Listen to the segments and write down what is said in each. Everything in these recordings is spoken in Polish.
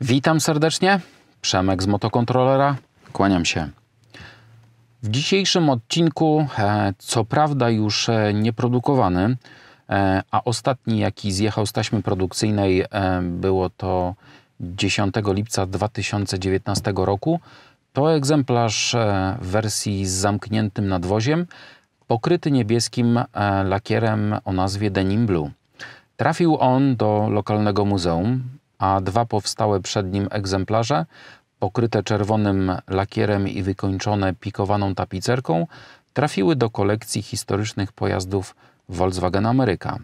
Witam serdecznie, Przemek z Motokontrolera, kłaniam się. W dzisiejszym odcinku, e, co prawda już e, nieprodukowany, e, a ostatni jaki zjechał z taśmy produkcyjnej było to 10 lipca 2019 roku, to egzemplarz w wersji z zamkniętym nadwoziem, pokryty niebieskim lakierem o nazwie Denim Blue. Trafił on do lokalnego muzeum, a dwa powstałe przed nim egzemplarze, pokryte czerwonym lakierem i wykończone pikowaną tapicerką, trafiły do kolekcji historycznych pojazdów Volkswagen Ameryka.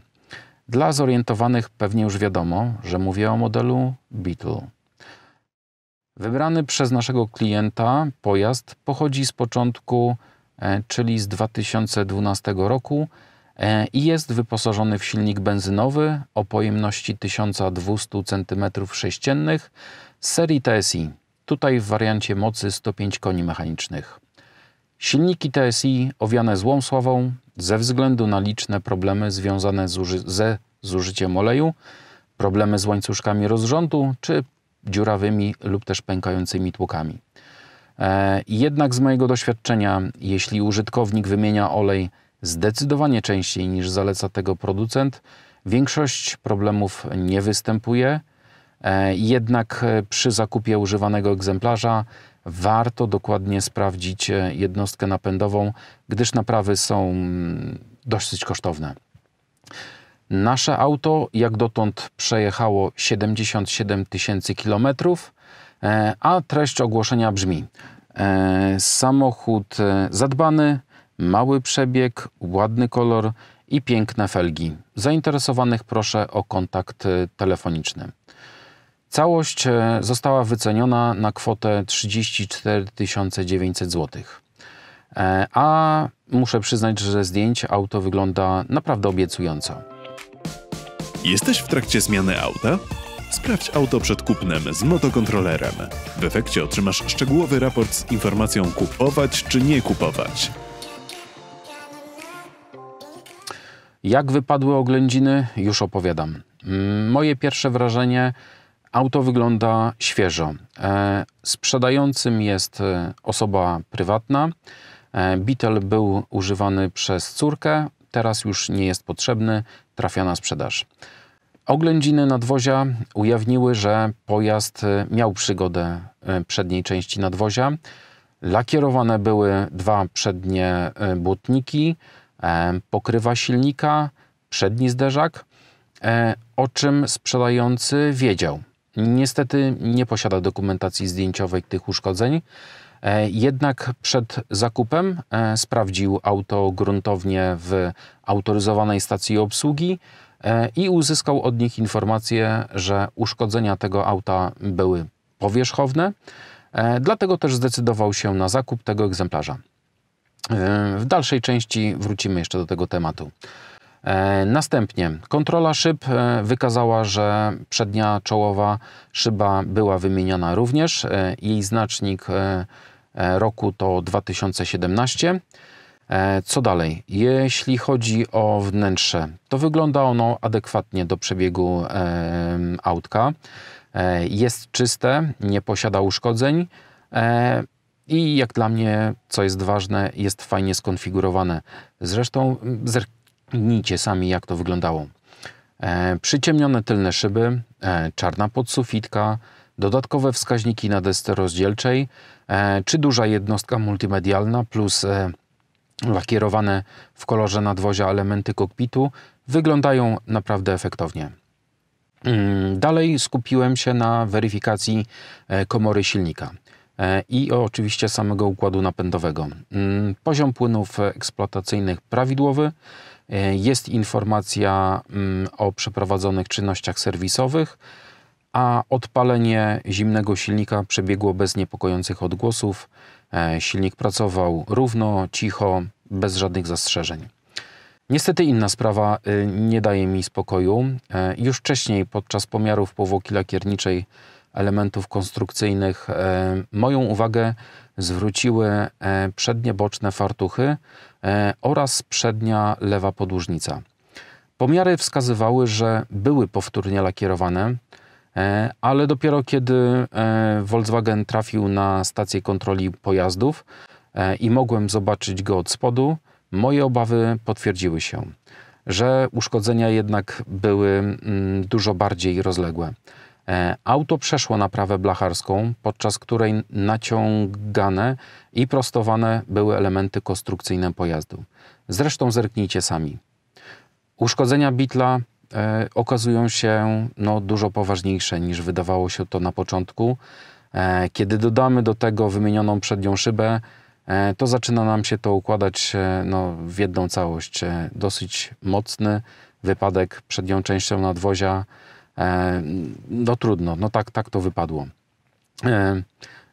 Dla zorientowanych pewnie już wiadomo, że mówię o modelu Beetle. Wybrany przez naszego klienta pojazd pochodzi z początku, e, czyli z 2012 roku, E, i jest wyposażony w silnik benzynowy o pojemności 1200 cm3 z serii TSI. Tutaj w wariancie mocy 105 koni mechanicznych. Silniki TSI owiane złą sławą ze względu na liczne problemy związane ze zużyciem oleju, problemy z łańcuszkami rozrządu czy dziurawymi lub też pękającymi tłokami. E, jednak z mojego doświadczenia, jeśli użytkownik wymienia olej zdecydowanie częściej niż zaleca tego producent. Większość problemów nie występuje, e, jednak e, przy zakupie używanego egzemplarza warto dokładnie sprawdzić e, jednostkę napędową, gdyż naprawy są mm, dosyć kosztowne. Nasze auto jak dotąd przejechało 77 tysięcy kilometrów, a treść ogłoszenia brzmi: samochód zadbany, mały przebieg, ładny kolor i piękne felgi. Zainteresowanych proszę o kontakt y, telefoniczny. Całość y, została wyceniona na kwotę 34 900 zł. A muszę przyznać, że zdjęcie zdjęć auto wygląda naprawdę obiecująco. Jesteś w trakcie zmiany auta? Sprawdź auto przed kupnem z motokontrolerem. W efekcie otrzymasz szczegółowy raport z informacją kupować czy nie kupować. Jak wypadły oględziny, już opowiadam. Mm, moje pierwsze wrażenie, auto wygląda świeżo. E, sprzedającym jest e, osoba prywatna. E, Beetle był używany przez córkę, teraz już nie jest potrzebny, trafia na sprzedaż. Oględziny nadwozia ujawniły, że pojazd miał przygodę przedniej części nadwozia. Lakierowane były dwa przednie błotniki, E, pokrywa silnika, przedni zderzak, e, o czym sprzedający wiedział. Niestety nie posiada dokumentacji zdjęciowej tych uszkodzeń. E, jednak przed zakupem sprawdził auto gruntownie w autoryzowanej stacji obsługi i uzyskał od nich informację, że uszkodzenia tego auta były powierzchowne, dlatego też zdecydował się na zakup tego egzemplarza. E, w dalszej części wrócimy jeszcze do tego tematu. E, następnie kontrola szyb e, wykazała, że przednia czołowa szyba była wymieniana również. Jej znacznik roku to 2017. Co dalej? Jeśli chodzi o wnętrze, to wygląda ono adekwatnie do przebiegu autka. Jest czyste, nie posiada uszkodzeń i jak dla mnie, co jest ważne, jest fajnie skonfigurowane. Zresztą mm, zerknijcie sami, jak to wyglądało. E, przyciemnione tylne szyby, e, czarna podsufitka, dodatkowe wskaźniki na desce rozdzielczej, e, czy duża jednostka multimedialna plus e, lakierowane w kolorze nadwozia elementy kokpitu wyglądają naprawdę efektownie. Mm, dalej skupiłem się na weryfikacji e, komory silnika. E, i oczywiście samego układu napędowego. Mm, poziom płynów eksploatacyjnych prawidłowy. E, jest informacja mm, o przeprowadzonych czynnościach serwisowych, a odpalenie zimnego silnika przebiegło bez niepokojących odgłosów. E, silnik pracował równo, cicho, bez żadnych zastrzeżeń. Niestety inna sprawa y, nie daje mi spokoju. Już wcześniej podczas pomiarów powłoki lakierniczej elementów konstrukcyjnych. E, moją uwagę zwróciły e, przednie boczne fartuchy e, oraz przednia lewa podłużnica. Pomiary wskazywały, że były powtórnie lakierowane, ale dopiero kiedy Volkswagen trafił na stację kontroli pojazdów i mogłem zobaczyć go od spodu, moje obawy potwierdziły się, że uszkodzenia jednak były mm, dużo bardziej rozległe. E, auto przeszło naprawę blacharską, podczas której naciągane i prostowane były elementy konstrukcyjne pojazdu. Zresztą zerknijcie sami. Uszkodzenia Bitla e, okazują się no, dużo poważniejsze niż wydawało się to na początku. E, kiedy dodamy do tego wymienioną przednią szybę, e, to zaczyna nam się to układać e, no, w jedną całość. E, dosyć mocny wypadek przednią częścią nadwozia E, no trudno, no tak, tak to wypadło. E,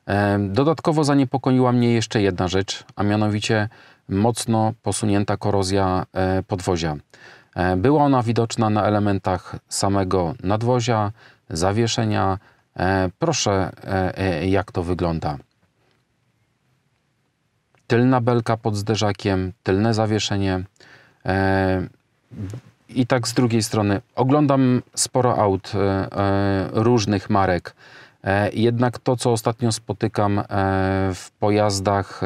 e, dodatkowo zaniepokoiła mnie jeszcze jedna rzecz, a mianowicie mocno posunięta korozja podwozia. Była ona widoczna na elementach samego nadwozia, zawieszenia. Proszę, jak to wygląda. Tylna belka pod zderzakiem, tylne zawieszenie i tak z drugiej strony. Oglądam sporo aut e, e, różnych marek. E, jednak to, co ostatnio spotykam w pojazdach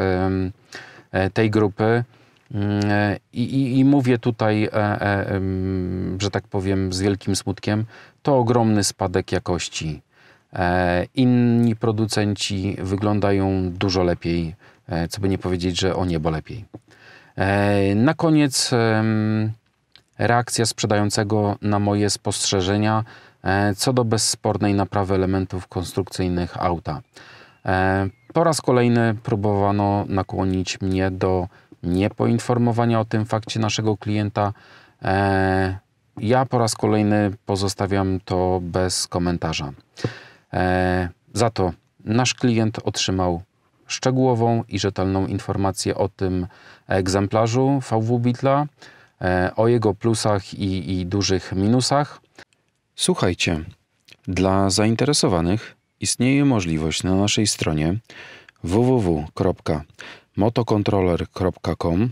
tej grupy, mm, i, i, i mówię tutaj, że tak powiem, z wielkim smutkiem, to ogromny spadek jakości. Inni producenci wyglądają dużo lepiej, co by nie powiedzieć, że o niebo lepiej. Na koniec reakcja sprzedającego na moje spostrzeżenia e, co do bezspornej naprawy elementów konstrukcyjnych auta. E, po raz kolejny próbowano nakłonić mnie do niepoinformowania o tym fakcie naszego klienta. E, ja po raz kolejny pozostawiam to bez komentarza. Za to nasz klient otrzymał szczegółową i rzetelną informację o tym egzemplarzu VW Beetla E, o jego plusach i, i dużych minusach. Słuchajcie, dla zainteresowanych istnieje możliwość na naszej stronie www.motocontroller.com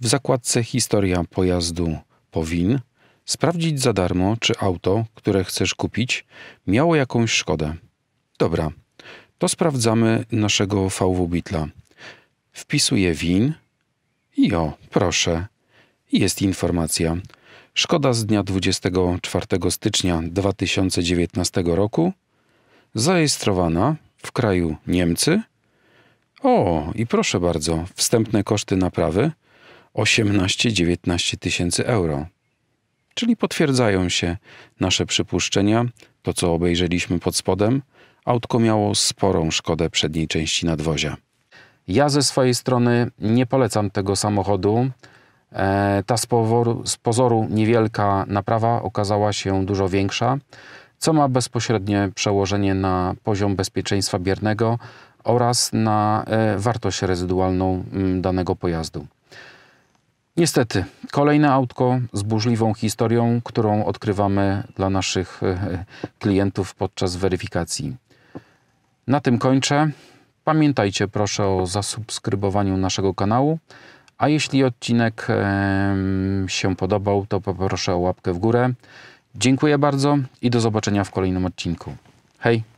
w zakładce Historia pojazdu powin sprawdzić za darmo, czy auto, które chcesz kupić, miało jakąś szkodę. Dobra, to sprawdzamy naszego VW Bitla. Wpisuję WIN i o, proszę, jest informacja. Szkoda z dnia 24 stycznia 2019 roku zarejestrowana w kraju Niemcy. O, i proszę bardzo, wstępne koszty naprawy 18-19 tysięcy euro. Czyli potwierdzają się nasze przypuszczenia, to co obejrzeliśmy pod spodem. Autko miało sporą szkodę przedniej części nadwozia. Ja ze swojej strony nie polecam tego samochodu. E, ta z, z pozoru niewielka naprawa okazała się dużo większa, co ma bezpośrednie przełożenie na poziom bezpieczeństwa biernego oraz na e, wartość rezydualną mm, danego pojazdu. Niestety, kolejne autko z burzliwą historią, którą odkrywamy dla naszych e, klientów podczas weryfikacji. Na tym kończę. Pamiętajcie proszę o zasubskrybowaniu naszego kanału. A jeśli odcinek się podobał, to poproszę o łapkę w górę. Dziękuję bardzo i do zobaczenia w kolejnym odcinku. Hej!